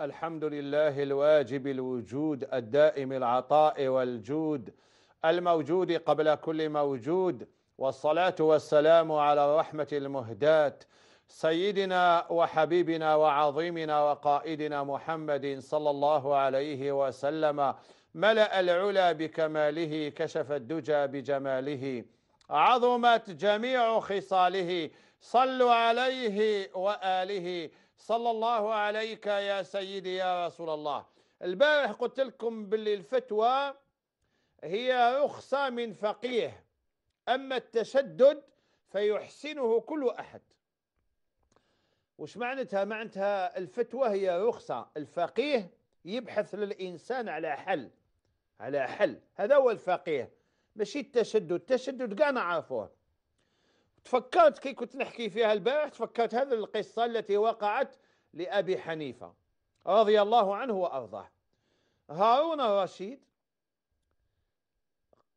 الحمد لله الواجب الوجود الدائم العطاء والجود الموجود قبل كل موجود والصلاة والسلام على الرحمة المهداة سيدنا وحبيبنا وعظيمنا وقائدنا محمد صلى الله عليه وسلم ملأ العلا بكماله كشف الدجى بجماله عظمت جميع خصاله صلوا عليه وآله صلى الله عليك يا سيدي يا رسول الله البارح قلت لكم باللي الفتوى هي رخصة من فقيه أما التشدد فيحسنه كل أحد وش معناتها معناتها الفتوى هي رخصة الفقيه يبحث للإنسان على حل على حل هذا هو الفقيه ماشي التشدد التشدد كاع نعرفوه تفكرت كي كنت نحكي فيها البارح تفكرت هذه القصة التي وقعت لأبي حنيفة رضي الله عنه وأرضاه هارون الرشيد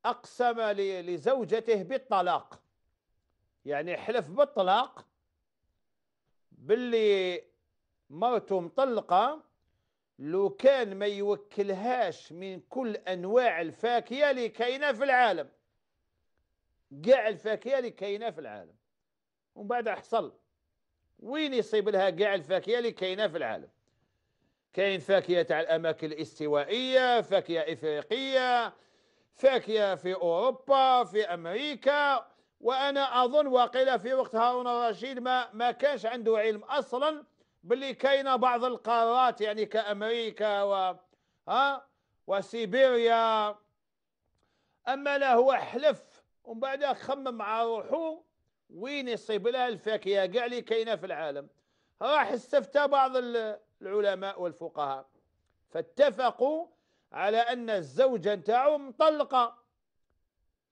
أقسم لزوجته بالطلاق يعني حلف بالطلاق باللي مرته مطلقة لو كان ما يوكلهاش من كل أنواع الفاكهة اللي كاينة في العالم كاع الفاكهه اللي كاينه في العالم ومن بعد حصل وين يصيب لها كاع الفاكهه اللي كاينه في العالم كاين فاكهه تاع الاماكن الاستوائيه فاكهه افريقيه فاكهه في اوروبا في امريكا وانا اظن وقيل في وقت هارون الرشيد ما ما كانش عنده علم اصلا باللي كاينه بعض القارات يعني كامريكا و ها وسيبيريا اما لا هو حلف ومن بعد خمم مع روحه وين يصيب لها الفاكهه كاع اللي كاينه في العالم راح استفتى بعض العلماء والفقهاء فاتفقوا على ان الزوجه نتاعو مطلقه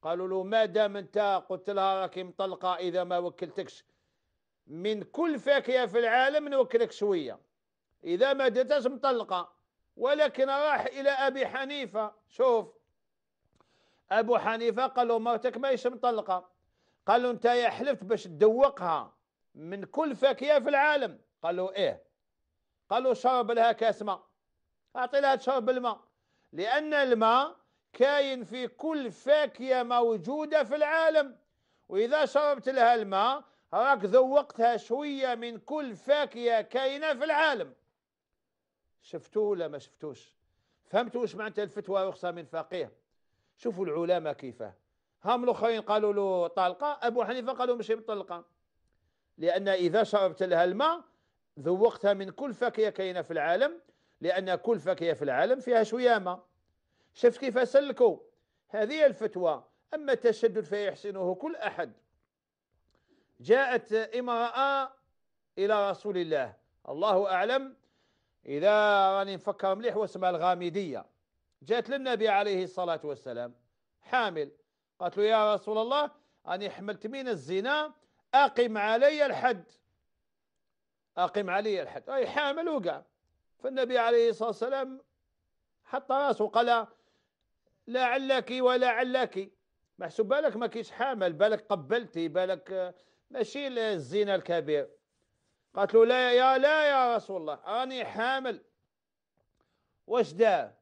قالوا له ما دام انت قلت لها راكي مطلقه اذا ما وكلتكش من كل فاكهه في العالم نوكلك شويه اذا ما درتهاش مطلقه ولكن راح الى ابي حنيفه شوف ابو حنيفه قال له مرتك ماهيش مطلقه قال له انت يا حلفت باش تدوقها من كل فاكهه في العالم قال له ايه قال له شرب لها كاس ماء اعطي لها تشرب الماء لان الماء كاين في كل فاكهه موجوده في العالم واذا شربت لها الماء راك ذوقتها شويه من كل فاكهه كاينه في العالم شفتوه ولا ما شفتوش فهمتوا واش معناتها الفتوى رخصه من فقيه شوفوا العلماء كيفاه هم الاخرين قالوا له طلقه ابو حنيفه قالوا ماشي مطلقه لان اذا شربت لها الماء ذوقتها من كل فاكهه كاينه في العالم لان كل فاكهه في العالم فيها شويه ماء شفت كيف سلكوا هذه الفتوى اما التشدد فيحسنه كل احد جاءت امراه الى رسول الله الله اعلم اذا راني نفكر مليح واسمها الغامديه جاءت للنبي عليه الصلاة والسلام حامل قالت له يا رسول الله أني حملت من الزنا أقم علي الحد أقم علي الحد أي حامل وقع فالنبي عليه الصلاة والسلام حط راسه قال لعلك ولعلك محسوب بالك ما كيش حامل بالك قبلتي بالك ماشي الزنا الكبير قالت له لا يا لا يا رسول الله راني حامل واش دار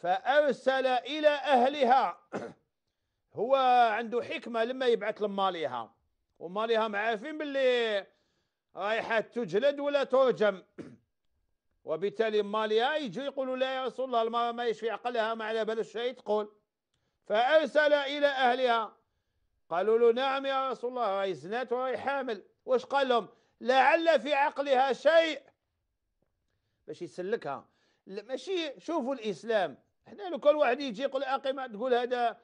فأرسل إلى أهلها هو عنده حكمة لما يبعث لماليها وماليها عارفين باللي رايحة تجلد ولا ترجم وبالتالي ماليها يجي يقولوا لا يا رسول الله المرأة ما يشفي عقلها ما على بال الشيء تقول فأرسل إلى أهلها قالوا له نعم يا رسول الله راهي زنات وراهي حامل واش قال لهم لعل في عقلها شيء باش يسلكها ماشي شوفوا الإسلام حنا لو كل واحد يجي يقول أقيم تقول هذا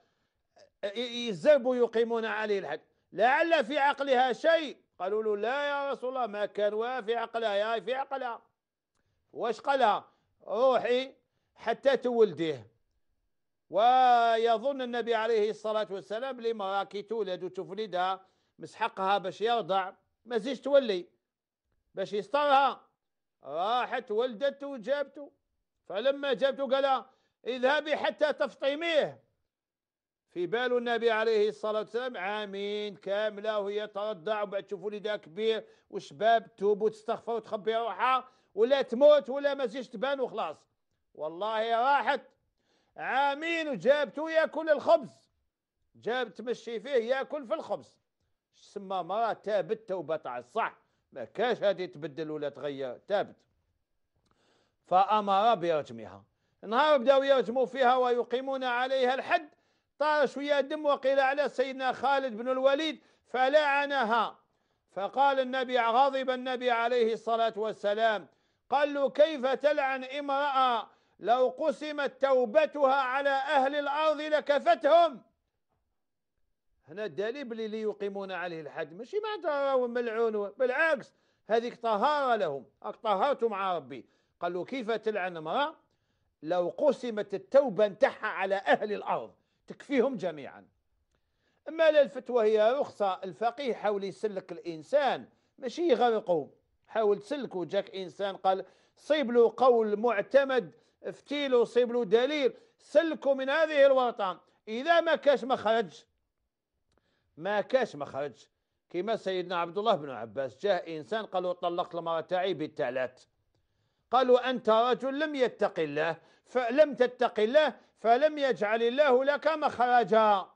يزربوا يقيمون عليه الحد لعل في عقلها شيء قالوا له لا يا رسول الله ما كان في عقلها يا في عقلها واش قالها روحي حتى تولديه ويظن النبي عليه الصلاة والسلام لما راكي تولد وتفلدها مسحقها باش يرضع ما زيش تولي باش يسترها راحت ولدت وجابته فلما جابته قال اذهبي حتى تفطميه في بال النبي عليه الصلاة والسلام عامين كاملة وهي ترضع وبعد تشوف وليدها كبير وشباب توب وتستغفر وتخبي روحها ولا تموت ولا ما تزيدش تبان وخلاص والله راحت عامين وجابته ياكل الخبز جاب تمشي فيه ياكل في الخبز سما مرأة تابت توبة على الصح ما كاش هذه تبدل ولا تغير تابت فأمر برجمها نهار بداو يرجموا فيها ويقيمون عليها الحد طار شويه دم وقيل على سيدنا خالد بن الوليد فلعنها فقال النبي غضب النبي عليه الصلاه والسلام قال له كيف تلعن امراه لو قسمت توبتها على اهل الارض لكفتهم هنا الدليل اللي ليقيمون عليه الحد ماشي معناتها راهو ملعون بالعكس هذيك طهاره لهم طهرت مع ربي قال له كيف تلعن امراه لو قسمت التوبة نتاعها على أهل الأرض تكفيهم جميعا أما الفتوى هي رخصة الفقيه حاول يسلك الإنسان ماشي يغرقه حاول تسلكه جاك إنسان قال صيب له قول معتمد افتيله صيب له دليل سلكه من هذه الورطة إذا ما كاش مخرج ما كاش مخرج كما سيدنا عبد الله بن عباس جاء إنسان قال له طلقت المرأة تاعي بالثلاث قالوا أنت رجل لم يتق الله فلم تتق الله فلم يجعل الله لك مخرجا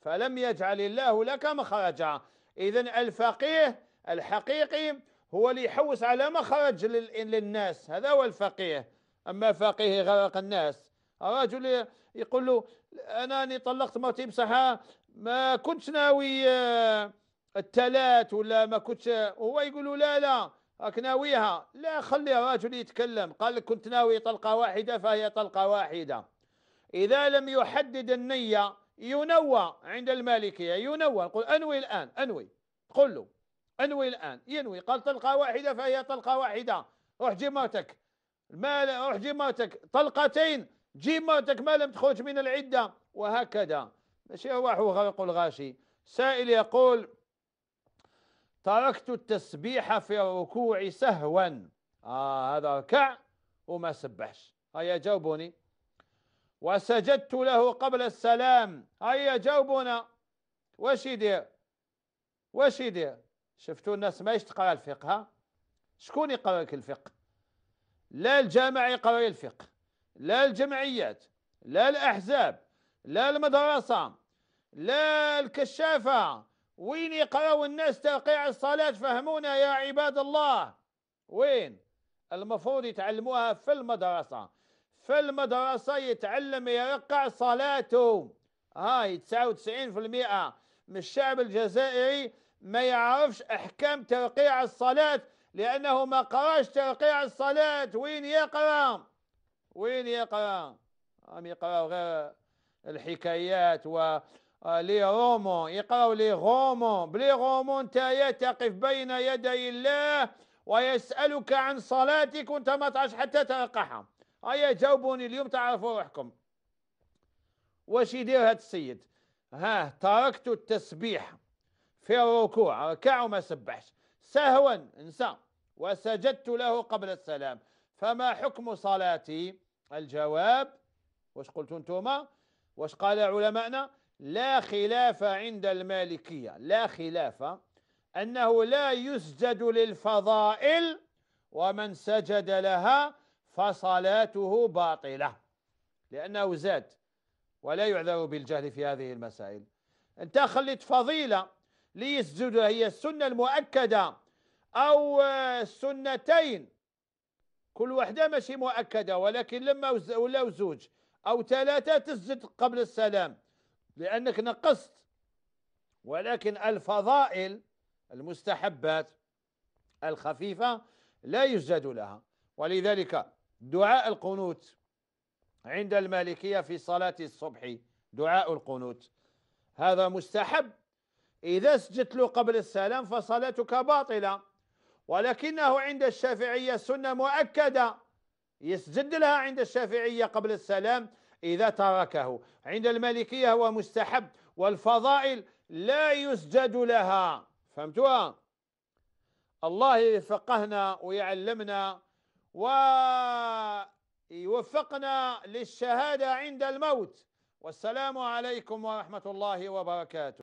فلم يجعل الله لك مخرجا إذا الفقيه الحقيقي هو اللي يحوس على مخرج للناس هذا هو الفقيه أما فقيه غرق الناس رجل يقول له أنا أني طلقت مرتي بصحة ما كنتش ناوي آه، التلات ولا ما كنتش هو يقول له لا لا راك ناويها لا خلي الرجل يتكلم قال لك كنت ناوي طلقة واحدة فهي طلقة واحدة إذا لم يحدد النية ينوى عند المالكية ينوى قل أنوي الآن أنوي قل له أنوي الآن ينوي قال طلقة واحدة فهي طلقة واحدة روح جيب موتك المال روح جيب موتك طلقتين جيب موتك ما لم تخرج من العدة وهكذا ماشي واحد يقول الغاشي سائل يقول تركت التسبيح في الركوع سهوا آه هذا ركع وما سبحش هيا جاوبوني وسجدت له قبل السلام هيا جاوبونا واش يدير واش يدير شفتوا الناس ما تقرا الفقه ها شكون يقرا لك الفقه لا الجامع يقرا الفقه لا الجمعيات لا الاحزاب لا المدرسه لا الكشافه وين يقرأوا الناس ترقيع الصلاة فهمونا يا عباد الله وين المفروض يتعلموها في المدرسة في المدرسة يتعلم يرقع صلاته هاي 99% من الشعب الجزائري ما يعرفش أحكام ترقيع الصلاة لأنه ما قراش ترقيع الصلاة وين يقرأ وين يقرأ هم يقرأوا غير الحكايات و آه، لي رومو يقرأوا لي رومو بلي رومو أنت تقف بين يدي الله ويسألك عن صلاتك وأنت ما تعرفش حتى تلقاها هيا آه، جاوبوني اليوم تعرفوا روحكم واش يدير هذا السيد ها تركت التسبيح في الركوع ركع وما سبحش سهوا انسى وسجدت له قبل السلام فما حكم صلاتي الجواب واش قلتوا انتوما واش قال علماءنا لا خلاف عند المالكية لا خلاف أنه لا يسجد للفضائل ومن سجد لها فصلاته باطلة لأنه زاد ولا يعذر بالجهل في هذه المسائل أنت خليت فضيلة ليسجد هي السنة المؤكدة أو السنتين كل واحدة ماشي مؤكدة ولكن لما ولاو زوج أو ثلاثة تسجد قبل السلام لأنك نقصت ولكن الفضائل المستحبات الخفيفة لا يزاد لها ولذلك دعاء القنوت عند المالكية في صلاة الصبح دعاء القنوت هذا مستحب إذا سجدت له قبل السلام فصلاتك باطلة ولكنه عند الشافعية سنة مؤكدة يسجد لها عند الشافعية قبل السلام إذا تركه عند المالكية هو مستحب والفضائل لا يسجد لها فهمتوها الله يفقهنا ويعلمنا ويوفقنا للشهادة عند الموت والسلام عليكم ورحمة الله وبركاته